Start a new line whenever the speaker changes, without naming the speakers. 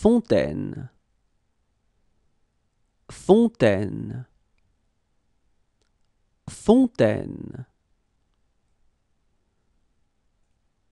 Fontaine. Fontaine. Fontaine.